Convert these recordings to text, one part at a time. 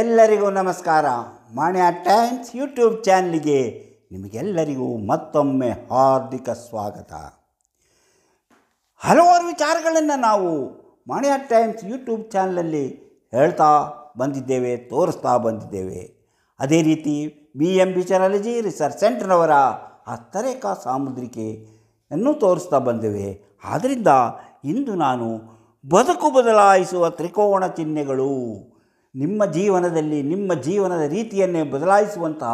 ಎಲ್ಲರಿಗೂ ನಮಸ್ಕಾರ ಮಾಣ್ಯ times YouTube ಚಾನಲ್ಗೆ ನಿಮಗೆಲ್ಲರಿಗೂ ಮತ್ತೊಮ್ಮೆ ಹಾರ್ದಿಕ ಸ್ವಾಗತ ಹಲವಾರು ವಿಚಾರಗಳನ್ನು ನಾವು ಮಾಣ್ಯ ಟೈಮ್ಸ್ ಯೂಟ್ಯೂಬ್ ಚಾನಲಲ್ಲಿ ಹೇಳ್ತಾ ಬಂದಿದ್ದೇವೆ ತೋರಿಸ್ತಾ ಬಂದಿದ್ದೇವೆ ಅದೇ ರೀತಿ ಬಿ ಎಂ ಬಿಚರಾಲಜಿ ರಿಸರ್ಚ್ ಸೆಂಟರ್ನವರ ಆ ತರೇಕಾ ಸಾಮುದ್ರಿಕೆಯನ್ನು ತೋರಿಸ್ತಾ ಬಂದೇವೆ ಆದ್ದರಿಂದ ಇಂದು ನಾನು ಬದುಕು ಬದಲಾಯಿಸುವ ತ್ರಿಕೋಣ ಚಿಹ್ನೆಗಳು ನಿಮ್ಮ ಜೀವನದಲ್ಲಿ ನಿಮ್ಮ ಜೀವನದ ರೀತಿಯನ್ನೇ ಬದಲಾಯಿಸುವಂತಹ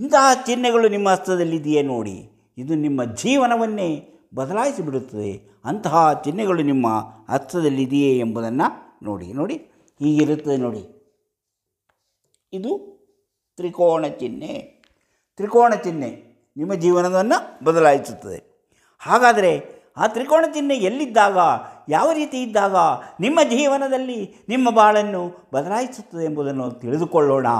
ಇಂತಹ ಚಿಹ್ನೆಗಳು ನಿಮ್ಮ ಹಸ್ತದಲ್ಲಿದೆಯೇ ನೋಡಿ ಇದು ನಿಮ್ಮ ಜೀವನವನ್ನೇ ಬದಲಾಯಿಸಿಬಿಡುತ್ತದೆ ಅಂತಹ ಚಿಹ್ನೆಗಳು ನಿಮ್ಮ ಹಸ್ತದಲ್ಲಿದೆಯೇ ಎಂಬುದನ್ನು ನೋಡಿ ನೋಡಿ ಹೀಗಿರುತ್ತದೆ ನೋಡಿ ಇದು ತ್ರಿಕೋಣ ಚಿಹ್ನೆ ತ್ರಿಕೋಣ ಚಿಹ್ನೆ ನಿಮ್ಮ ಜೀವನವನ್ನು ಬದಲಾಯಿಸುತ್ತದೆ ಹಾಗಾದರೆ ಆ ತ್ರಿಕೋಣ ಚಿಹ್ನೆ ಎಲ್ಲಿದ್ದಾಗ ಯಾವ ರೀತಿ ಇದ್ದಾಗ ನಿಮ್ಮ ಜೀವನದಲ್ಲಿ ನಿಮ್ಮ ಬಾಳನ್ನು ಬದಲಾಯಿಸುತ್ತದೆ ಎಂಬುದನ್ನು ತಿಳಿದುಕೊಳ್ಳೋಣ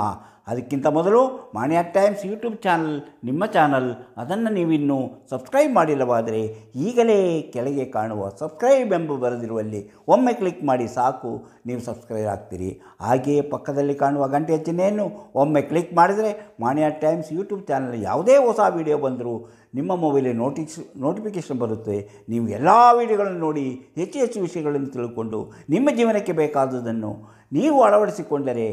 ಅದಕ್ಕಿಂತ ಮೊದಲು ಮಾಣ್ಯಾ ಟೈಮ್ಸ್ ಯೂಟ್ಯೂಬ್ ಚಾನಲ್ ನಿಮ್ಮ ಚಾನಲ್ ಅದನ್ನು ನೀವಿನ್ನೂ ಸಬ್ಸ್ಕ್ರೈಬ್ ಮಾಡಿಲ್ಲವಾದರೆ ಈಗಲೇ ಕೆಳಗೆ ಕಾಣುವ ಸಬ್ಸ್ಕ್ರೈಬ್ ಎಂಬ ಬರೆದಿರುವಲ್ಲಿ ಒಮ್ಮೆ ಕ್ಲಿಕ್ ಮಾಡಿ ಸಾಕು ನೀವು ಸಬ್ಸ್ಕ್ರೈಬ್ ಆಗ್ತೀರಿ ಹಾಗೆಯೇ ಪಕ್ಕದಲ್ಲಿ ಕಾಣುವ ಗಂಟೆ ಚಿಹ್ನೆಯನ್ನು ಒಮ್ಮೆ ಕ್ಲಿಕ್ ಮಾಡಿದರೆ ಮಾಣ್ಯಾ ಟೈಮ್ಸ್ ಯೂಟ್ಯೂಬ್ ಚಾನಲ್ ಯಾವುದೇ ಹೊಸ ವಿಡಿಯೋ ಬಂದರೂ ನಿಮ್ಮ ಮೊಬೈಲಿಗೆ ನೋಟಿಸ್ ನೋಟಿಫಿಕೇಷನ್ ಬರುತ್ತೆ ನೀವು ಎಲ್ಲ ವಿಡಿಯೋಗಳನ್ನು ನೋಡಿ ಹೆಚ್ಚು ಹೆಚ್ಚು ಹೆಚ್ಚು ವಿಷಯಗಳನ್ನು ತಿಳ್ಕೊಂಡು ನಿಮ್ಮ ಜೀವನಕ್ಕೆ ಬೇಕಾದುದನ್ನು ನೀವು ಅಳವಡಿಸಿಕೊಂಡರೆ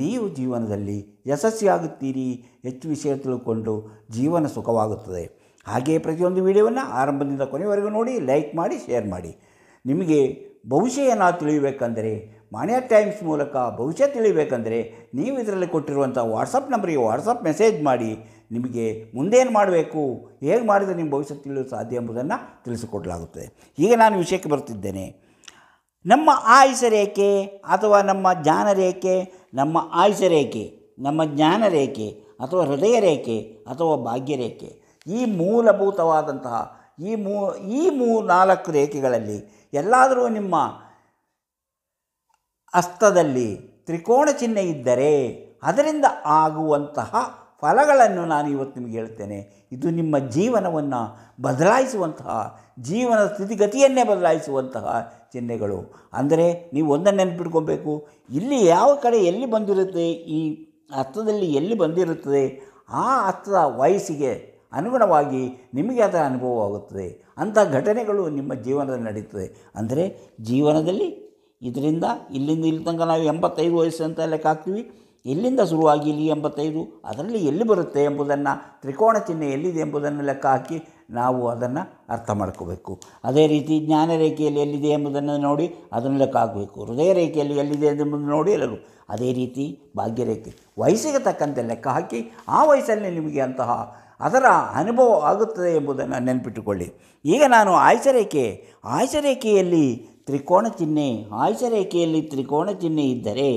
ನೀವು ಜೀವನದಲ್ಲಿ ಯಶಸ್ವಿಯಾಗುತ್ತೀರಿ ಹೆಚ್ಚು ವಿಷಯ ತಿಳ್ಕೊಂಡು ಜೀವನ ಸುಖವಾಗುತ್ತದೆ ಹಾಗೆಯೇ ಪ್ರತಿಯೊಂದು ವಿಡಿಯೋವನ್ನು ಆರಂಭದಿಂದ ಕೊನೆವರೆಗೂ ನೋಡಿ ಲೈಕ್ ಮಾಡಿ ಶೇರ್ ಮಾಡಿ ನಿಮಗೆ ಭವಿಷ್ಯ ನಾವು ತಿಳಿಯಬೇಕಂದರೆ ಮಾನ್ಯ ಟೈಮ್ಸ್ ಮೂಲಕ ಭವಿಷ್ಯ ತಿಳಿಬೇಕಂದರೆ ನೀವು ಇದರಲ್ಲಿ ಕೊಟ್ಟಿರುವಂಥ ವಾಟ್ಸಪ್ ನಂಬರಿಗೆ ವಾಟ್ಸಪ್ ಮೆಸೇಜ್ ಮಾಡಿ ನಿಮಗೆ ಮುಂದೇನು ಮಾಡಬೇಕು ಹೇಗೆ ಮಾಡಿದರೆ ನಿಮ್ಮ ಭವಿಷ್ಯ ತಿಳಿಯಲು ಸಾಧ್ಯ ಎಂಬುದನ್ನು ತಿಳಿಸಿಕೊಡಲಾಗುತ್ತದೆ ಈಗ ನಾನು ವಿಷಯಕ್ಕೆ ಬರುತ್ತಿದ್ದೇನೆ ನಮ್ಮ ಆಯುಷ ರೇಖೆ ಅಥವಾ ನಮ್ಮ ಜ್ಞಾನ ರೇಖೆ ನಮ್ಮ ಆಯುಷ ರೇಖೆ ನಮ್ಮ ಜ್ಞಾನ ರೇಖೆ ಅಥವಾ ಹೃದಯ ರೇಖೆ ಅಥವಾ ಭಾಗ್ಯ ರೇಖೆ ಈ ಮೂಲಭೂತವಾದಂತಹ ಈ ಮೂ ಈ ಮೂರು ನಾಲ್ಕು ರೇಖೆಗಳಲ್ಲಿ ಎಲ್ಲಾದರೂ ನಿಮ್ಮ ಹಸ್ತದಲ್ಲಿ ತ್ರಿಕೋಣ ಚಿಹ್ನೆ ಇದ್ದರೆ ಅದರಿಂದ ಆಗುವಂತಹ ಫಲಗಳನ್ನು ನಾನು ಇವತ್ತು ನಿಮಗೆ ಹೇಳ್ತೇನೆ ಇದು ನಿಮ್ಮ ಜೀವನವನ್ನು ಬದಲಾಯಿಸುವಂತಹ ಜೀವನ ಸ್ಥಿತಿಗತಿಯನ್ನೇ ಬದಲಾಯಿಸುವಂತಹ ಚಿಹ್ನೆಗಳು ಅಂದರೆ ನೀವು ಒಂದನ್ನು ನೆನಪಿಟ್ಕೋಬೇಕು ಇಲ್ಲಿ ಯಾವ ಕಡೆ ಎಲ್ಲಿ ಬಂದಿರುತ್ತೆ ಈ ಅರ್ಥದಲ್ಲಿ ಎಲ್ಲಿ ಬಂದಿರುತ್ತದೆ ಆ ಅರ್ಥದ ವಯಸ್ಸಿಗೆ ಅನುಗುಣವಾಗಿ ನಿಮಗೆ ಅದರ ಅನುಭವ ಆಗುತ್ತದೆ ಅಂಥ ಘಟನೆಗಳು ನಿಮ್ಮ ಜೀವನದಲ್ಲಿ ನಡೀತದೆ ಅಂದರೆ ಜೀವನದಲ್ಲಿ ಇದರಿಂದ ಇಲ್ಲಿಂದ ಇಲ್ಲಿ ತನಕ ನಾವು ಎಂಬತ್ತೈದು ವಯಸ್ಸು ಅಂತ ಲೆಕ್ಕ ಹಾಕ್ತೀವಿ ಎಲ್ಲಿಂದ ಶುರುವಾಗಿ ಇಲ್ಲಿ ಎಂಬತ್ತೈದು ಅದರಲ್ಲಿ ಎಲ್ಲಿ ಬರುತ್ತೆ ಎಂಬುದನ್ನು ತ್ರಿಕೋಣ ಚಿಹ್ನೆ ಎಲ್ಲಿದೆ ಎಂಬುದನ್ನು ಲೆಕ್ಕ ಹಾಕಿ ನಾವು ಅದನ್ನು ಅರ್ಥ ಮಾಡ್ಕೋಬೇಕು ಅದೇ ರೀತಿ ಜ್ಞಾನ ರೇಖೆಯಲ್ಲಿ ಎಲ್ಲಿದೆ ಎಂಬುದನ್ನು ನೋಡಿ ಅದನ್ನು ಲೆಕ್ಕ ಹಾಕಬೇಕು ಹೃದಯ ರೇಖೆಯಲ್ಲಿ ಎಲ್ಲಿದೆ ಎಂಬುದನ್ನು ನೋಡಿ ಎಲ್ಲರೂ ಅದೇ ರೀತಿ ಭಾಗ್ಯರೇಖೆ ವಯಸ್ಸಿಗೆ ತಕ್ಕಂತೆ ಲೆಕ್ಕ ಹಾಕಿ ಆ ವಯಸ್ಸಲ್ಲಿ ನಿಮಗೆ ಅಂತಹ ಅದರ ಅನುಭವ ಆಗುತ್ತದೆ ಎಂಬುದನ್ನು ನೆನಪಿಟ್ಟುಕೊಳ್ಳಿ ಈಗ ನಾನು ಆಯ್ಸರೇಖೆ ರೇಖೆಯಲ್ಲಿ ತ್ರಿಕೋಣ ಚಿಹ್ನೆ ರೇಖೆಯಲ್ಲಿ ತ್ರಿಕೋಣ ಚಿಹ್ನೆ ಇದ್ದರೆ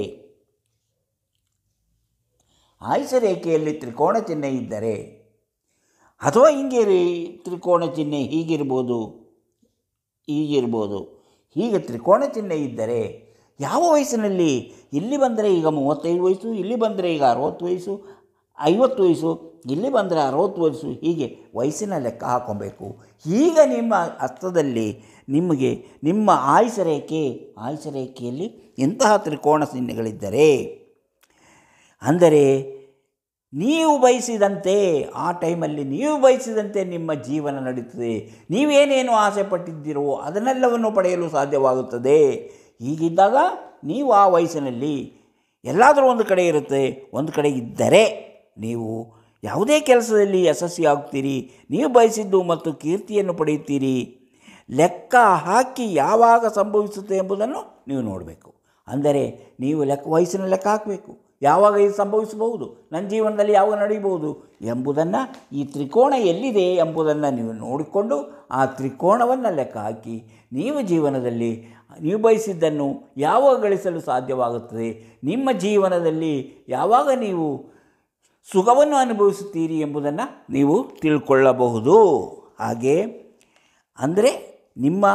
ಆಯುಸ ರೇಖೆಯಲ್ಲಿ ತ್ರಿಕೋಣ ಚಿಹ್ನೆ ಇದ್ದರೆ ಅಥವಾ ಹಿಂಗೆ ತ್ರಿಕೋಣ ಚಿಹ್ನೆ ಹೀಗಿರ್ಬೋದು ಹೀಗಿರ್ಬೋದು ಹೀಗೆ ತ್ರಿಕೋಣ ಚಿಹ್ನೆ ಇದ್ದರೆ ಯಾವ ವಯಸ್ಸಿನಲ್ಲಿ ಇಲ್ಲಿ ಬಂದರೆ ಈಗ ಮೂವತ್ತೈದು ವಯಸ್ಸು ಇಲ್ಲಿ ಬಂದರೆ ಈಗ ಅರವತ್ತು ವಯಸ್ಸು ಐವತ್ತು ವಯಸ್ಸು ಇಲ್ಲಿ ಬಂದರೆ ಅರವತ್ತು ವಯಸ್ಸು ಹೀಗೆ ವಯಸ್ಸಿನ ಲೆಕ್ಕ ಹಾಕೊಬೇಕು ಈಗ ನಿಮ್ಮ ಹಸ್ತದಲ್ಲಿ ನಿಮಗೆ ನಿಮ್ಮ ಆಯುಷ ರೇಖೆ ಆಯುಷ ರೇಖೆಯಲ್ಲಿ ಇಂತಹ ತ್ರಿಕೋಣ ಚಿಹ್ನೆಗಳಿದ್ದರೆ ಅಂದರೆ ನೀವು ಬಯಸಿದಂತೆ ಆ ಟೈಮಲ್ಲಿ ನೀವು ಬಯಸಿದಂತೆ ನಿಮ್ಮ ಜೀವನ ನಡೀತದೆ ನೀವೇನೇನು ಆಸೆ ಪಟ್ಟಿದ್ದೀರೋ ಅದನ್ನೆಲ್ಲವನ್ನು ಪಡೆಯಲು ಸಾಧ್ಯವಾಗುತ್ತದೆ ಹೀಗಿದ್ದಾಗ ನೀವು ಆ ವಯಸ್ಸಿನಲ್ಲಿ ಎಲ್ಲಾದರೂ ಒಂದು ಕಡೆ ಇರುತ್ತೆ ಒಂದು ಕಡೆ ಇದ್ದರೆ ನೀವು ಯಾವುದೇ ಕೆಲಸದಲ್ಲಿ ಯಶಸ್ವಿ ಆಗ್ತೀರಿ ನೀವು ಬಯಸಿದ್ದು ಮತ್ತು ಕೀರ್ತಿಯನ್ನು ಪಡೆಯುತ್ತೀರಿ ಲೆಕ್ಕ ಹಾಕಿ ಯಾವಾಗ ಸಂಭವಿಸುತ್ತೆ ಎಂಬುದನ್ನು ನೀವು ನೋಡಬೇಕು ಅಂದರೆ ನೀವು ಲೆಕ್ಕ ವಯಸ್ಸಿನ ಲೆಕ್ಕ ಹಾಕಬೇಕು ಯಾವಾಗ ಇದು ಸಂಭವಿಸಬಹುದು ನನ್ನ ಜೀವನದಲ್ಲಿ ಯಾವಾಗ ನಡೆಯಬಹುದು ಎಂಬುದನ್ನು ಈ ತ್ರಿಕೋಣ ಎಲ್ಲಿದೆ ಎಂಬುದನ್ನು ನೀವು ನೋಡಿಕೊಂಡು ಆ ತ್ರಿಕೋಣವನ್ನು ಲೆಕ್ಕ ಹಾಕಿ ನೀವು ಜೀವನದಲ್ಲಿ ನೀವು ಬಯಸಿದ್ದನ್ನು ಯಾವಾಗ ಗಳಿಸಲು ಸಾಧ್ಯವಾಗುತ್ತದೆ ನಿಮ್ಮ ಜೀವನದಲ್ಲಿ ಯಾವಾಗ ನೀವು ಸುಖವನ್ನು ಅನುಭವಿಸುತ್ತೀರಿ ಎಂಬುದನ್ನು ನೀವು ತಿಳ್ಕೊಳ್ಳಬಹುದು ಹಾಗೆ ಅಂದರೆ ನಿಮ್ಮ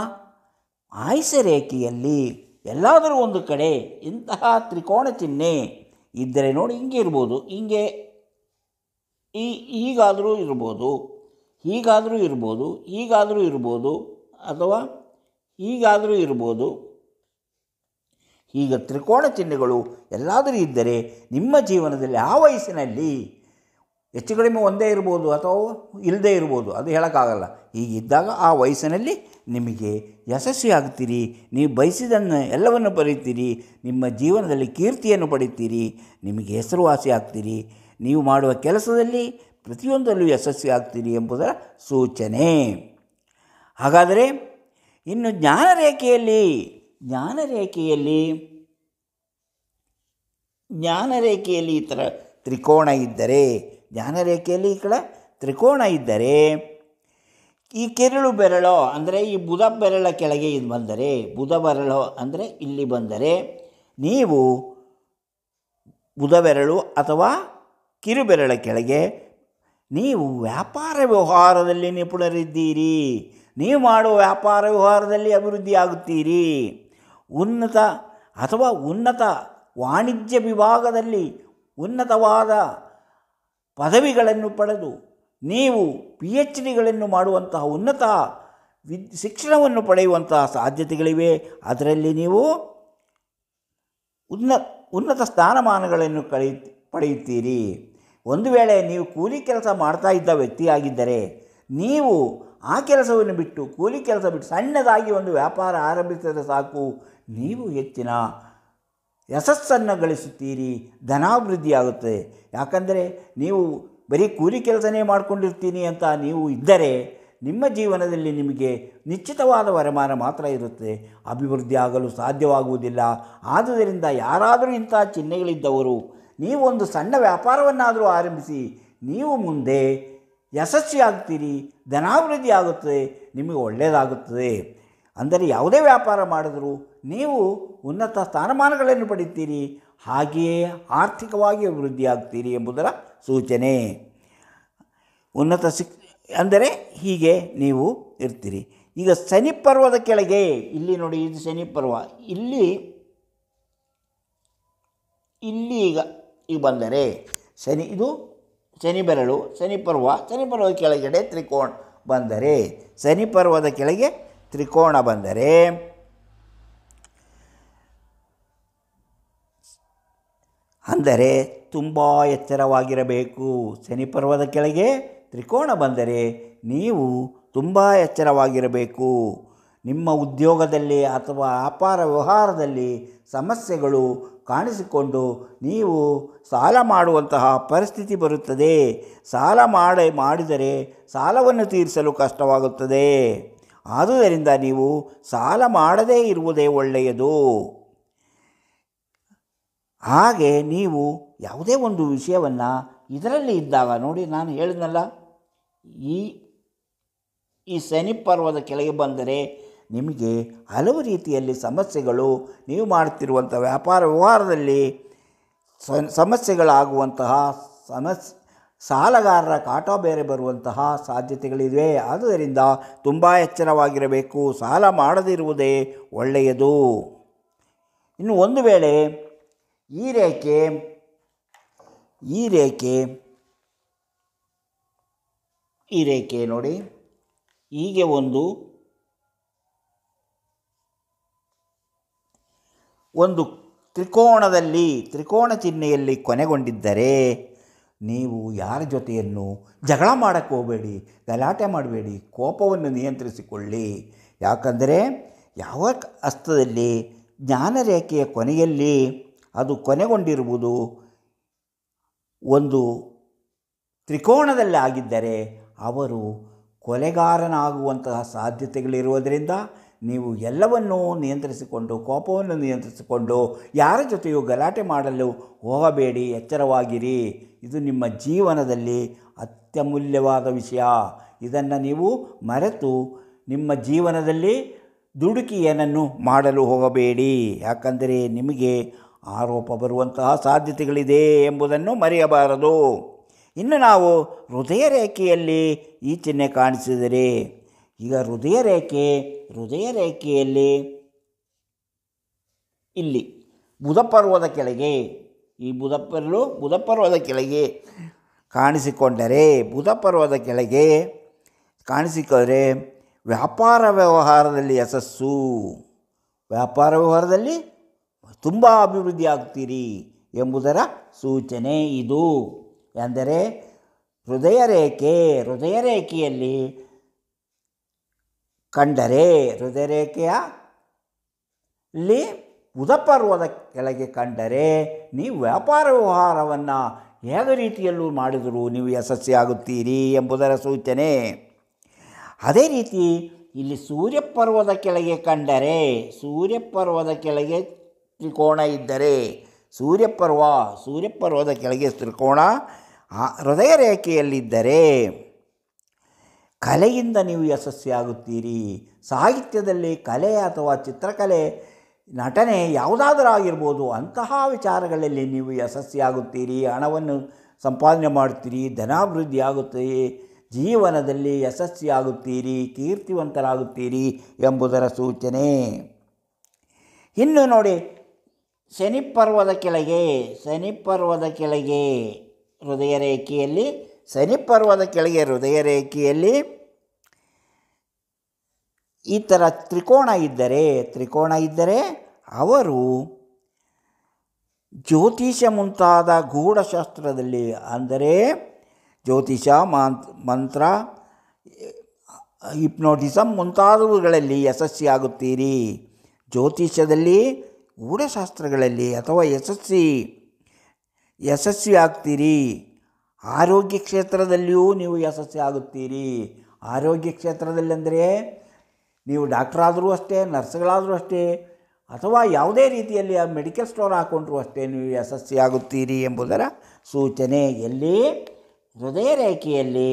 ಆಯುಷ ರೇಖೆಯಲ್ಲಿ ಎಲ್ಲಾದರೂ ಒಂದು ಕಡೆ ಇಂತಹ ತ್ರಿಕೋಣ ಚಿಹ್ನೆ ಇದ್ದರೆ ನೋಡಿ ಹಿಂಗೆ ಇರ್ಬೋದು ಹಿಂಗೆ ಈ ಈಗಾದರೂ ಇರ್ಬೋದು ಹೀಗಾದರೂ ಇರ್ಬೋದು ಹೀಗಾದರೂ ಇರ್ಬೋದು ಅಥವಾ ಹೀಗಾದರೂ ಇರ್ಬೋದು ಈಗ ತ್ರಿಕೋಣ ಚಿಹ್ನೆಗಳು ಎಲ್ಲಾದರೂ ಇದ್ದರೆ ನಿಮ್ಮ ಜೀವನದಲ್ಲಿ ಆ ವಯಸ್ಸಿನಲ್ಲಿ ಹೆಚ್ಚು ಕಡಿಮೆ ಒಂದೇ ಇರ್ಬೋದು ಅಥವಾ ಇಲ್ಲದೇ ಇರ್ಬೋದು ಅದು ಹೇಳೋಕ್ಕಾಗಲ್ಲ ಈಗಿದ್ದಾಗ ಆ ವಯಸ್ಸಿನಲ್ಲಿ ನಿಮಗೆ ಆಗ್ತೀರಿ ನೀವು ಬಯಸಿದನ್ನು ಎಲ್ಲವನ್ನು ಪಡೆಯುತ್ತೀರಿ ನಿಮ್ಮ ಜೀವನದಲ್ಲಿ ಕೀರ್ತಿಯನ್ನು ಪಡೆಯುತ್ತೀರಿ ನಿಮಗೆ ಹೆಸರುವಾಸಿ ಆಗ್ತೀರಿ ನೀವು ಮಾಡುವ ಕೆಲಸದಲ್ಲಿ ಪ್ರತಿಯೊಂದರಲ್ಲೂ ಯಶಸ್ವಿ ಆಗ್ತೀರಿ ಎಂಬುದರ ಸೂಚನೆ ಹಾಗಾದರೆ ಇನ್ನು ಜ್ಞಾನರೇಖೆಯಲ್ಲಿ ಜ್ಞಾನರೇಖೆಯಲ್ಲಿ ಜ್ಞಾನರೇಖೆಯಲ್ಲಿ ಈ ಥರ ತ್ರಿಕೋಣ ಇದ್ದರೆ ಜ್ಞಾನರೇಖೆಯಲ್ಲಿ ಈ ಕಡೆ ತ್ರಿಕೋಣ ಇದ್ದರೆ ಈ ಕೆರಳು ಬೆರಳೋ ಅಂದರೆ ಈ ಬುಧ ಬೆರಳ ಕೆಳಗೆ ಇದು ಬಂದರೆ ಬುಧ ಬೆರಳೋ ಅಂದರೆ ಇಲ್ಲಿ ಬಂದರೆ ನೀವು ಬುಧ ಬೆರಳು ಅಥವಾ ಕಿರುಬೆರಳ ಕೆಳಗೆ ನೀವು ವ್ಯಾಪಾರ ವ್ಯವಹಾರದಲ್ಲಿ ನಿಪುಣರಿದ್ದೀರಿ ನೀವು ಮಾಡುವ ವ್ಯಾಪಾರ ವ್ಯವಹಾರದಲ್ಲಿ ಅಭಿವೃದ್ಧಿಯಾಗುತ್ತೀರಿ ಉನ್ನತ ಅಥವಾ ಉನ್ನತ ವಾಣಿಜ್ಯ ವಿಭಾಗದಲ್ಲಿ ಉನ್ನತವಾದ ಪದವಿಗಳನ್ನು ಪಡೆದು ನೀವು ಪಿ ಎಚ್ ಡಿಗಳನ್ನು ಮಾಡುವಂತಹ ಉನ್ನತ ವಿದ್ ಶಿಕ್ಷಣವನ್ನು ಪಡೆಯುವಂತಹ ಸಾಧ್ಯತೆಗಳಿವೆ ಅದರಲ್ಲಿ ನೀವು ಉನ್ನ ಉನ್ನತ ಸ್ಥಾನಮಾನಗಳನ್ನು ಕಳಿ ಪಡೆಯುತ್ತೀರಿ ಒಂದು ವೇಳೆ ನೀವು ಕೂಲಿ ಕೆಲಸ ಮಾಡ್ತಾ ಇದ್ದ ವ್ಯಕ್ತಿಯಾಗಿದ್ದರೆ ನೀವು ಆ ಕೆಲಸವನ್ನು ಬಿಟ್ಟು ಕೂಲಿ ಕೆಲಸ ಬಿಟ್ಟು ಸಣ್ಣದಾಗಿ ಒಂದು ವ್ಯಾಪಾರ ಆರಂಭಿಸಿದರೆ ಸಾಕು ನೀವು ಹೆಚ್ಚಿನ ಯಶಸ್ಸನ್ನು ಗಳಿಸುತ್ತೀರಿ ಧನಾಭಿವೃದ್ಧಿಯಾಗುತ್ತೆ ಯಾಕಂದರೆ ನೀವು ಬರೀ ಕೂಲಿ ಕೆಲಸನೇ ಮಾಡಿಕೊಂಡಿರ್ತೀನಿ ಅಂತ ನೀವು ಇದ್ದರೆ ನಿಮ್ಮ ಜೀವನದಲ್ಲಿ ನಿಮಗೆ ನಿಶ್ಚಿತವಾದ ವರಮಾನ ಮಾತ್ರ ಇರುತ್ತೆ ಅಭಿವೃದ್ಧಿ ಆಗಲು ಸಾಧ್ಯವಾಗುವುದಿಲ್ಲ ಆದುದರಿಂದ ಯಾರಾದರೂ ಇಂಥ ಚಿಹ್ನೆಗಳಿದ್ದವರು ನೀವೊಂದು ಸಣ್ಣ ವ್ಯಾಪಾರವನ್ನಾದರೂ ಆರಂಭಿಸಿ ನೀವು ಮುಂದೆ ಯಶಸ್ವಿಯಾಗ್ತೀರಿ ಧನಾಭಿವೃದ್ಧಿ ಆಗುತ್ತದೆ ನಿಮಗೆ ಒಳ್ಳೆಯದಾಗುತ್ತದೆ ಅಂದರೆ ಯಾವುದೇ ವ್ಯಾಪಾರ ಮಾಡಿದರೂ ನೀವು ಉನ್ನತ ಸ್ಥಾನಮಾನಗಳನ್ನು ಪಡಿತೀರಿ ಹಾಗೆಯೇ ಆರ್ಥಿಕವಾಗಿ ಅಭಿವೃದ್ಧಿಯಾಗ್ತೀರಿ ಎಂಬುದರ ಸೂಚನೆ ಉನ್ನತ ಶಿಕ್ ಅಂದರೆ ಹೀಗೆ ನೀವು ಇರ್ತೀರಿ ಈಗ ಶನಿ ಪರ್ವದ ಕೆಳಗೆ ಇಲ್ಲಿ ನೋಡಿ ಇದು ಶನಿ ಪರ್ವ ಇಲ್ಲಿ ಇಲ್ಲಿ ಈಗ ಈಗ ಬಂದರೆ ಶನಿ ಇದು ಶನಿ ಬೆರಳು ಶನಿ ಪರ್ವ ಶನಿ ಪರ್ವದ ಕೆಳಗಡೆ ತ್ರಿಕೋಣ ಬಂದರೆ ಶನಿ ಪರ್ವದ ಕೆಳಗೆ ತ್ರಿಕೋಣ ಬಂದರೆ ಅಂದರೆ ತುಂಬ ಎಚ್ಚರವಾಗಿರಬೇಕು ಶನಿ ಪರ್ವದ ಕೆಳಗೆ ತ್ರಿಕೋಣ ಬಂದರೆ ನೀವು ತುಂಬ ಎಚ್ಚರವಾಗಿರಬೇಕು ನಿಮ್ಮ ಉದ್ಯೋಗದಲ್ಲಿ ಅಥವಾ ವ್ಯಾಪಾರ ವ್ಯವಹಾರದಲ್ಲಿ ಸಮಸ್ಯೆಗಳು ಕಾಣಿಸಿಕೊಂಡು ನೀವು ಸಾಲ ಮಾಡುವಂತಹ ಪರಿಸ್ಥಿತಿ ಬರುತ್ತದೆ ಸಾಲ ಮಾಡಿ ಮಾಡಿದರೆ ಸಾಲವನ್ನು ತೀರಿಸಲು ಕಷ್ಟವಾಗುತ್ತದೆ ಆದುದರಿಂದ ನೀವು ಸಾಲ ಮಾಡದೇ ಇರುವುದೇ ಒಳ್ಳೆಯದು ಹಾಗೆ ನೀವು ಯಾವುದೇ ಒಂದು ವಿಷಯವನ್ನು ಇದರಲ್ಲಿ ಇದ್ದಾಗ ನೋಡಿ ನಾನು ಹೇಳಿದ್ನಲ್ಲ ಈ ಈ ಶನಿ ಪರ್ವದ ಕೆಳಗೆ ಬಂದರೆ ನಿಮಗೆ ಹಲವು ರೀತಿಯಲ್ಲಿ ಸಮಸ್ಯೆಗಳು ನೀವು ಮಾಡುತ್ತಿರುವಂಥ ವ್ಯಾಪಾರ ವ್ಯವಹಾರದಲ್ಲಿ ಸಮಸ್ಯೆಗಳಾಗುವಂತಹ ಸಮಸ್ ಸಾಲಗಾರರ ಕಾಟ ಬೇರೆ ಬರುವಂತಹ ಸಾಧ್ಯತೆಗಳಿವೆ ಆದುದರಿಂದ ತುಂಬ ಎಚ್ಚರವಾಗಿರಬೇಕು ಸಾಲ ಮಾಡದಿರುವುದೇ ಒಳ್ಳೆಯದು ಇನ್ನು ಒಂದು ವೇಳೆ ಈ ರೇಖೆ ಈ ರೇಖೆ ಈ ರೇಖೆ ನೋಡಿ ಹೀಗೆ ಒಂದು ಒಂದು ತ್ರಿಕೋಣದಲ್ಲಿ ತ್ರಿಕೋಣ ಚಿಹ್ನೆಯಲ್ಲಿ ಕೊನೆಗೊಂಡಿದ್ದರೆ ನೀವು ಯಾರ ಜೊತೆಯನ್ನು ಜಗಳ ಮಾಡಕ್ಕೆ ಹೋಗಬೇಡಿ ಗಲಾಟೆ ಮಾಡಬೇಡಿ ಕೋಪವನ್ನು ನಿಯಂತ್ರಿಸಿಕೊಳ್ಳಿ ಯಾಕಂದರೆ ಯಾವ ಹಸ್ತದಲ್ಲಿ ಜ್ಞಾನ ರೇಖೆಯ ಕೊನೆಯಲ್ಲಿ ಅದು ಕೊನೆಗೊಂಡಿರುವುದು ಒಂದು ತ್ರಿಕೋಣದಲ್ಲಿ ಆಗಿದ್ದರೆ ಅವರು ಕೊಲೆಗಾರನಾಗುವಂತಹ ಸಾಧ್ಯತೆಗಳಿರುವುದರಿಂದ ನೀವು ಎಲ್ಲವನ್ನೂ ನಿಯಂತ್ರಿಸಿಕೊಂಡು ಕೋಪವನ್ನು ನಿಯಂತ್ರಿಸಿಕೊಂಡು ಯಾರ ಜೊತೆಯೂ ಗಲಾಟೆ ಮಾಡಲು ಹೋಗಬೇಡಿ ಎಚ್ಚರವಾಗಿರಿ ಇದು ನಿಮ್ಮ ಜೀವನದಲ್ಲಿ ಅತ್ಯಮೂಲ್ಯವಾದ ವಿಷಯ ಇದನ್ನು ನೀವು ಮರೆತು ನಿಮ್ಮ ಜೀವನದಲ್ಲಿ ಏನನ್ನು ಮಾಡಲು ಹೋಗಬೇಡಿ ಯಾಕಂದರೆ ನಿಮಗೆ ಆರೋಪ ಬರುವಂತಹ ಸಾಧ್ಯತೆಗಳಿದೆ ಎಂಬುದನ್ನು ಮರೆಯಬಾರದು ಇನ್ನು ನಾವು ಹೃದಯ ರೇಖೆಯಲ್ಲಿ ಈ ಚಿಹ್ನೆ ಕಾಣಿಸಿದರೆ ಈಗ ಹೃದಯ ರೇಖೆ ಹೃದಯ ರೇಖೆಯಲ್ಲಿ ಇಲ್ಲಿ ಬುಧಪರ್ವದ ಕೆಳಗೆ ಈ ಬುಧಪರ್ಲು ಬುಧಪರ್ವದ ಕೆಳಗೆ ಕಾಣಿಸಿಕೊಂಡರೆ ಬುಧಪರ್ವದ ಕೆಳಗೆ ಕಾಣಿಸಿಕೊಂಡರೆ ವ್ಯಾಪಾರ ವ್ಯವಹಾರದಲ್ಲಿ ಯಶಸ್ಸು ವ್ಯಾಪಾರ ವ್ಯವಹಾರದಲ್ಲಿ ತುಂಬ ಅಭಿವೃದ್ಧಿಯಾಗ್ತೀರಿ ಎಂಬುದರ ಸೂಚನೆ ಇದು ಎಂದರೆ ಹೃದಯ ರೇಖೆ ಹೃದಯ ರೇಖೆಯಲ್ಲಿ ಕಂಡರೆ ಹೃದಯ ರೇಖೆಯ ಇಲ್ಲಿ ಉದಪರ್ವದ ಕೆಳಗೆ ಕಂಡರೆ ನೀವು ವ್ಯಾಪಾರ ವ್ಯವಹಾರವನ್ನು ಯಾವ ರೀತಿಯಲ್ಲೂ ಮಾಡಿದರೂ ನೀವು ಯಶಸ್ಸಿಯಾಗುತ್ತೀರಿ ಎಂಬುದರ ಸೂಚನೆ ಅದೇ ರೀತಿ ಇಲ್ಲಿ ಸೂರ್ಯಪರ್ವದ ಕೆಳಗೆ ಕಂಡರೆ ಸೂರ್ಯಪರ್ವದ ಕೆಳಗೆ ತ್ರಿಕೋಣ ಇದ್ದರೆ ಸೂರ್ಯಪರ್ವ ಸೂರ್ಯಪರ್ವದ ಕೆಳಗೆ ತ್ರಿಕೋಣ ಹೃದಯ ರೇಖೆಯಲ್ಲಿದ್ದರೆ ಕಲೆಯಿಂದ ನೀವು ಯಶಸ್ವಿಯಾಗುತ್ತೀರಿ ಸಾಹಿತ್ಯದಲ್ಲಿ ಕಲೆ ಅಥವಾ ಚಿತ್ರಕಲೆ ನಟನೆ ಯಾವುದಾದರೂ ಆಗಿರ್ಬೋದು ಅಂತಹ ವಿಚಾರಗಳಲ್ಲಿ ನೀವು ಯಶಸ್ವಿಯಾಗುತ್ತೀರಿ ಹಣವನ್ನು ಸಂಪಾದನೆ ಮಾಡುತ್ತೀರಿ ಧನಾಭಿವೃದ್ಧಿ ಆಗುತ್ತೀರಿ ಜೀವನದಲ್ಲಿ ಯಶಸ್ವಿಯಾಗುತ್ತೀರಿ ಕೀರ್ತಿವಂತರಾಗುತ್ತೀರಿ ಎಂಬುದರ ಸೂಚನೆ ಇನ್ನು ನೋಡಿ ಶನಿ ಪರ್ವದ ಕೆಳಗೆ ಶನಿ ಪರ್ವದ ಕೆಳಗೆ ಹೃದಯ ರೇಖೆಯಲ್ಲಿ ಶನಿ ಪರ್ವದ ಕೆಳಗೆ ಹೃದಯ ರೇಖೆಯಲ್ಲಿ ಈ ಥರ ತ್ರಿಕೋಣ ಇದ್ದರೆ ತ್ರಿಕೋಣ ಇದ್ದರೆ ಅವರು ಜ್ಯೋತಿಷ ಮುಂತಾದ ಗೂಢಶಾಸ್ತ್ರದಲ್ಲಿ ಅಂದರೆ ಜ್ಯೋತಿಷ ಮಂತ್ರ ಹಿಪ್ನೋಟಿಸಮ್ ಮುಂತಾದವುಗಳಲ್ಲಿ ಯಶಸ್ವಿಯಾಗುತ್ತೀರಿ ಜ್ಯೋತಿಷದಲ್ಲಿ ಗೂಢಶಾಸ್ತ್ರಗಳಲ್ಲಿ ಅಥವಾ ಯಶಸ್ವಿ ಯಶಸ್ವಿ ಆಗ್ತೀರಿ ಆರೋಗ್ಯ ಕ್ಷೇತ್ರದಲ್ಲಿಯೂ ನೀವು ಯಶಸ್ವಿ ಆಗುತ್ತೀರಿ ಆರೋಗ್ಯ ಅಂದರೆ ನೀವು ಡಾಕ್ಟ್ರಾದರೂ ಅಷ್ಟೇ ನರ್ಸ್ಗಳಾದರೂ ಅಷ್ಟೇ ಅಥವಾ ಯಾವುದೇ ರೀತಿಯಲ್ಲಿ ಆ ಮೆಡಿಕಲ್ ಸ್ಟೋರ್ ಹಾಕೊಂಡ್ರೂ ಅಷ್ಟೇ ನೀವು ಯಶಸ್ವಿ ಆಗುತ್ತೀರಿ ಎಂಬುದರ ಸೂಚನೆ ಎಲ್ಲಿ ಹೃದಯ ರೇಖೆಯಲ್ಲಿ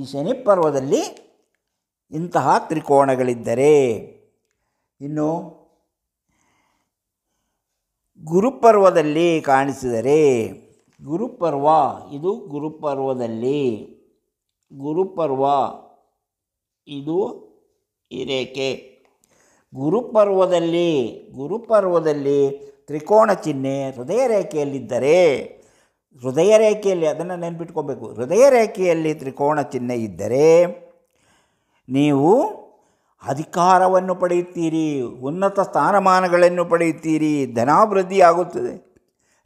ಈ ಶನಿ ಪರ್ವದಲ್ಲಿ ಇಂತಹ ತ್ರಿಕೋಣಗಳಿದ್ದರೆ ಇನ್ನು ಗುರುಪರ್ವದಲ್ಲಿ ಕಾಣಿಸಿದರೆ ಗುರುಪರ್ವ ಇದು ಗುರುಪರ್ವದಲ್ಲಿ ಗುರುಪರ್ವ ಇದು ಇರೇಕೆ ಗುರುಪರ್ವದಲ್ಲಿ ಗುರುಪರ್ವದಲ್ಲಿ ತ್ರಿಕೋಣ ಚಿಹ್ನೆ ಹೃದಯ ರೇಖೆಯಲ್ಲಿದ್ದರೆ ಹೃದಯ ರೇಖೆಯಲ್ಲಿ ಅದನ್ನು ನೆನ್ಪಿಟ್ಕೋಬೇಕು ಹೃದಯ ರೇಖೆಯಲ್ಲಿ ತ್ರಿಕೋಣ ಚಿಹ್ನೆ ಇದ್ದರೆ ನೀವು ಅಧಿಕಾರವನ್ನು ಪಡೆಯುತ್ತೀರಿ ಉನ್ನತ ಸ್ಥಾನಮಾನಗಳನ್ನು ಪಡೆಯುತ್ತೀರಿ ಆಗುತ್ತದೆ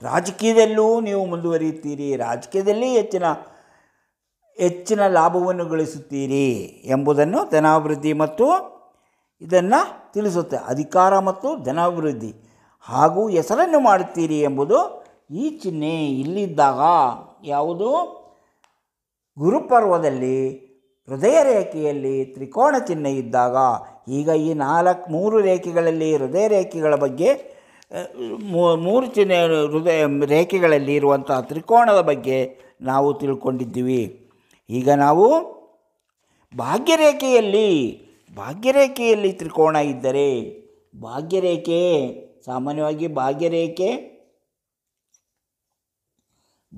ರಾಜಕೀಯದಲ್ಲೂ ನೀವು ಮುಂದುವರಿಯುತ್ತೀರಿ ರಾಜಕೀಯದಲ್ಲಿ ಹೆಚ್ಚಿನ ಹೆಚ್ಚಿನ ಲಾಭವನ್ನು ಗಳಿಸುತ್ತೀರಿ ಎಂಬುದನ್ನು ಧನಾಭಿವೃದ್ಧಿ ಮತ್ತು ಇದನ್ನು ತಿಳಿಸುತ್ತೆ ಅಧಿಕಾರ ಮತ್ತು ಧನಾಭಿವೃದ್ಧಿ ಹಾಗೂ ಹೆಸರನ್ನು ಮಾಡುತ್ತೀರಿ ಎಂಬುದು ಈ ಚಿಹ್ನೆ ಇಲ್ಲಿದ್ದಾಗ ಯಾವುದು ಗುರುಪರ್ವದಲ್ಲಿ ಹೃದಯ ರೇಖೆಯಲ್ಲಿ ತ್ರಿಕೋಣ ಚಿಹ್ನೆ ಇದ್ದಾಗ ಈಗ ಈ ನಾಲ್ಕು ಮೂರು ರೇಖೆಗಳಲ್ಲಿ ಹೃದಯ ರೇಖೆಗಳ ಬಗ್ಗೆ ಮೂರು ಚಿಹ್ನೆ ಹೃದಯ ರೇಖೆಗಳಲ್ಲಿ ಇರುವಂತಹ ತ್ರಿಕೋಣದ ಬಗ್ಗೆ ನಾವು ತಿಳ್ಕೊಂಡಿದ್ದೀವಿ ಈಗ ನಾವು ಭಾಗ್ಯರೇಖೆಯಲ್ಲಿ ಭಾಗ್ಯರೇಖೆಯಲ್ಲಿ ತ್ರಿಕೋಣ ಇದ್ದರೆ ಭಾಗ್ಯರೇಖೆ ಸಾಮಾನ್ಯವಾಗಿ ಭಾಗ್ಯರೇಖೆ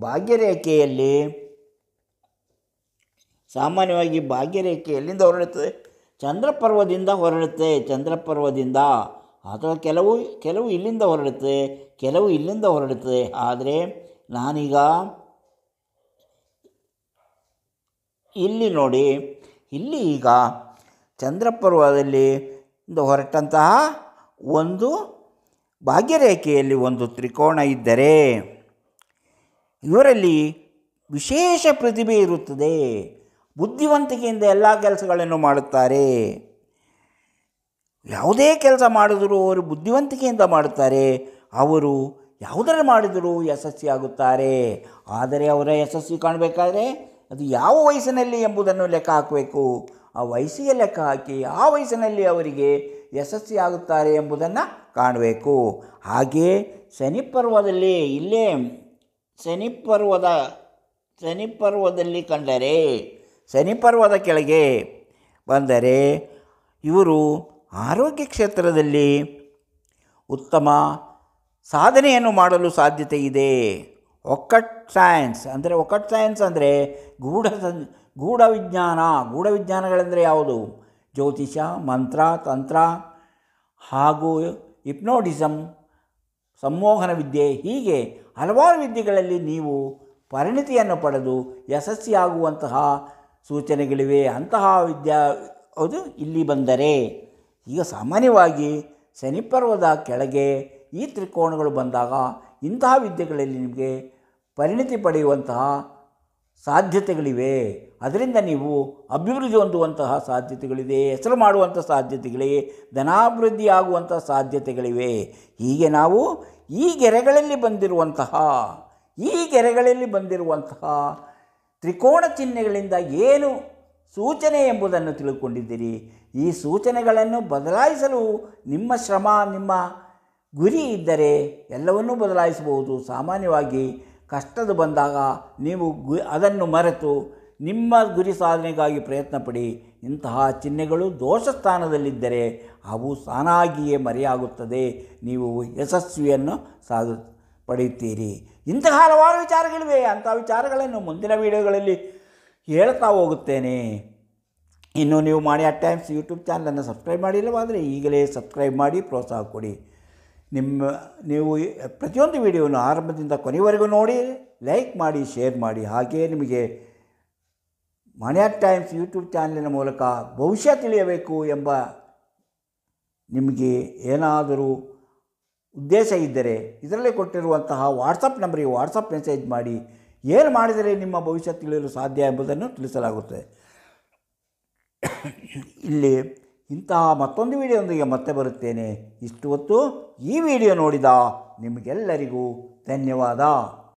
ಭಾಗ್ಯರೇಖೆಯಲ್ಲಿ ಸಾಮಾನ್ಯವಾಗಿ ಭಾಗ್ಯರೇಖೆ ಎಲ್ಲಿಂದ ಹೊರಡುತ್ತದೆ ಚಂದ್ರಪರ್ವದಿಂದ ಹೊರಡುತ್ತೆ ಚಂದ್ರಪರ್ವದಿಂದ ಅಥವಾ ಕೆಲವು ಕೆಲವು ಇಲ್ಲಿಂದ ಹೊರಡುತ್ತೆ ಕೆಲವು ಇಲ್ಲಿಂದ ಹೊರಡುತ್ತದೆ ಆದರೆ ನಾನೀಗ ಇಲ್ಲಿ ನೋಡಿ ಇಲ್ಲಿ ಈಗ ಚಂದ್ರಪರ್ವದಲ್ಲಿ ಹೊರಟಂತಹ ಒಂದು ಭಾಗ್ಯರೇಖೆಯಲ್ಲಿ ಒಂದು ತ್ರಿಕೋಣ ಇದ್ದರೆ ಇವರಲ್ಲಿ ವಿಶೇಷ ಪ್ರತಿಭೆ ಇರುತ್ತದೆ ಬುದ್ಧಿವಂತಿಕೆಯಿಂದ ಎಲ್ಲ ಕೆಲಸಗಳನ್ನು ಮಾಡುತ್ತಾರೆ ಯಾವುದೇ ಕೆಲಸ ಮಾಡಿದರೂ ಅವರು ಬುದ್ಧಿವಂತಿಕೆಯಿಂದ ಮಾಡುತ್ತಾರೆ ಅವರು ಯಾವುದರ ಮಾಡಿದರೂ ಯಶಸ್ಸಿಯಾಗುತ್ತಾರೆ ಆದರೆ ಅವರ ಯಶಸ್ವಿ ಕಾಣಬೇಕಾದ್ರೆ ಅದು ಯಾವ ವಯಸ್ಸಿನಲ್ಲಿ ಎಂಬುದನ್ನು ಲೆಕ್ಕ ಹಾಕಬೇಕು ಆ ವಯಸ್ಸಿಗೆ ಲೆಕ್ಕ ಹಾಕಿ ಆ ವಯಸ್ಸಿನಲ್ಲಿ ಅವರಿಗೆ ಯಶಸ್ಸಿಯಾಗುತ್ತಾರೆ ಎಂಬುದನ್ನು ಕಾಣಬೇಕು ಹಾಗೆ ಪರ್ವದಲ್ಲಿ ಇಲ್ಲೇ ಪರ್ವದ ಶನಿ ಪರ್ವದಲ್ಲಿ ಕಂಡರೆ ಶನಿಪರ್ವದ ಕೆಳಗೆ ಬಂದರೆ ಇವರು ಆರೋಗ್ಯ ಕ್ಷೇತ್ರದಲ್ಲಿ ಉತ್ತಮ ಸಾಧನೆಯನ್ನು ಮಾಡಲು ಸಾಧ್ಯತೆ ಇದೆ ಒಕ್ಕಟ್ ಸೈನ್ಸ್ ಅಂದರೆ ಒಕ್ಕಟ್ ಸೈನ್ಸ್ ಅಂದರೆ ಗೂಢ ಗೂಢ ವಿಜ್ಞಾನ ಗೂಢ ವಿಜ್ಞಾನಗಳೆಂದರೆ ಯಾವುದು ಜ್ಯೋತಿಷ ಮಂತ್ರ ತಂತ್ರ ಹಾಗೂ ಇಪ್ನೋಡಿಸಮ್ ಸಂಮೋಹನ ವಿದ್ಯೆ ಹೀಗೆ ಹಲವಾರು ವಿದ್ಯೆಗಳಲ್ಲಿ ನೀವು ಪರಿಣಿತಿಯನ್ನು ಪಡೆದು ಯಶಸ್ವಿಯಾಗುವಂತಹ ಸೂಚನೆಗಳಿವೆ ಅಂತಹ ವಿದ್ಯಾ ಅದು ಇಲ್ಲಿ ಬಂದರೆ ಈಗ ಸಾಮಾನ್ಯವಾಗಿ ಶನಿಪರ್ವದ ಕೆಳಗೆ ಈ ತ್ರಿಕೋಣಗಳು ಬಂದಾಗ ಇಂತಹ ವಿದ್ಯೆಗಳಲ್ಲಿ ನಿಮಗೆ ಪರಿಣಿತಿ ಪಡೆಯುವಂತಹ ಸಾಧ್ಯತೆಗಳಿವೆ ಅದರಿಂದ ನೀವು ಅಭಿವೃದ್ಧಿ ಹೊಂದುವಂತಹ ಸಾಧ್ಯತೆಗಳಿದೆ ಹೆಸರು ಮಾಡುವಂಥ ಸಾಧ್ಯತೆಗಳಿವೆ ಧನಾಭಿವೃದ್ಧಿ ಆಗುವಂಥ ಸಾಧ್ಯತೆಗಳಿವೆ ಹೀಗೆ ನಾವು ಈ ಗೆರೆಗಳಲ್ಲಿ ಬಂದಿರುವಂತಹ ಈ ಗೆರೆಗಳಲ್ಲಿ ಬಂದಿರುವಂತಹ ತ್ರಿಕೋಣ ಚಿಹ್ನೆಗಳಿಂದ ಏನು ಸೂಚನೆ ಎಂಬುದನ್ನು ತಿಳಿದುಕೊಂಡಿದ್ದೀರಿ ಈ ಸೂಚನೆಗಳನ್ನು ಬದಲಾಯಿಸಲು ನಿಮ್ಮ ಶ್ರಮ ನಿಮ್ಮ ಗುರಿ ಇದ್ದರೆ ಎಲ್ಲವನ್ನೂ ಬದಲಾಯಿಸಬಹುದು ಸಾಮಾನ್ಯವಾಗಿ ಕಷ್ಟದ ಬಂದಾಗ ನೀವು ಗು ಅದನ್ನು ಮರೆತು ನಿಮ್ಮ ಗುರಿ ಸಾಧನೆಗಾಗಿ ಪ್ರಯತ್ನಪಡಿ ಇಂತಹ ಚಿಹ್ನೆಗಳು ದೋಷ ಸ್ಥಾನದಲ್ಲಿದ್ದರೆ ಅವು ಸಾನಾಗಿಯೇ ಮರೆಯಾಗುತ್ತದೆ ನೀವು ಯಶಸ್ವಿಯನ್ನು ಸಾಧ ಪಡೆಯುತ್ತೀರಿ ಇಂತಹ ಹಲವಾರು ವಿಚಾರಗಳಿವೆ ಅಂಥ ವಿಚಾರಗಳನ್ನು ಮುಂದಿನ ವಿಡಿಯೋಗಳಲ್ಲಿ ಹೇಳ್ತಾ ಹೋಗುತ್ತೇನೆ ಇನ್ನು ನೀವು ಮಾಡಿ ಅಟ್ ಟೈಮ್ಸ್ ಯೂಟ್ಯೂಬ್ ಚಾನಲನ್ನು ಸಬ್ಸ್ಕ್ರೈಬ್ ಮಾಡಿಲ್ಲವಾದರೆ ಈಗಲೇ ಸಬ್ಸ್ಕ್ರೈಬ್ ಮಾಡಿ ಪ್ರೋತ್ಸಾಹ ಕೊಡಿ ನಿಮ್ಮ ನೀವು ಪ್ರತಿಯೊಂದು ವಿಡಿಯೋನ ಆರಂಭದಿಂದ ಕೊನೆವರೆಗೂ ನೋಡಿ ಲೈಕ್ ಮಾಡಿ ಶೇರ್ ಮಾಡಿ ಹಾಗೆಯೇ ನಿಮಗೆ ಮನೆ ಟೈಮ್ಸ್ ಯೂಟ್ಯೂಬ್ ಚಾನಲಿನ ಮೂಲಕ ಭವಿಷ್ಯ ತಿಳಿಯಬೇಕು ಎಂಬ ನಿಮಗೆ ಏನಾದರೂ ಉದ್ದೇಶ ಇದ್ದರೆ ಇದರಲ್ಲಿ ಕೊಟ್ಟಿರುವಂತಹ ವಾಟ್ಸಪ್ ನಂಬರಿಗೆ ವಾಟ್ಸಪ್ ಮೆಸೇಜ್ ಮಾಡಿ ಏನು ಮಾಡಿದರೆ ನಿಮ್ಮ ಭವಿಷ್ಯ ತಿಳಿಯಲು ಸಾಧ್ಯ ಎಂಬುದನ್ನು ತಿಳಿಸಲಾಗುತ್ತದೆ ಇಲ್ಲಿ ಇಂತಹ ಮತ್ತೊಂದು ವಿಡಿಯೋದೊಂದಿಗೆ ಮತ್ತೆ ಬರುತ್ತೇನೆ ಇಷ್ಟು ಹೊತ್ತು ಈ ವಿಡಿಯೋ ನೋಡಿದ ನಿಮಗೆಲ್ಲರಿಗೂ ಧನ್ಯವಾದ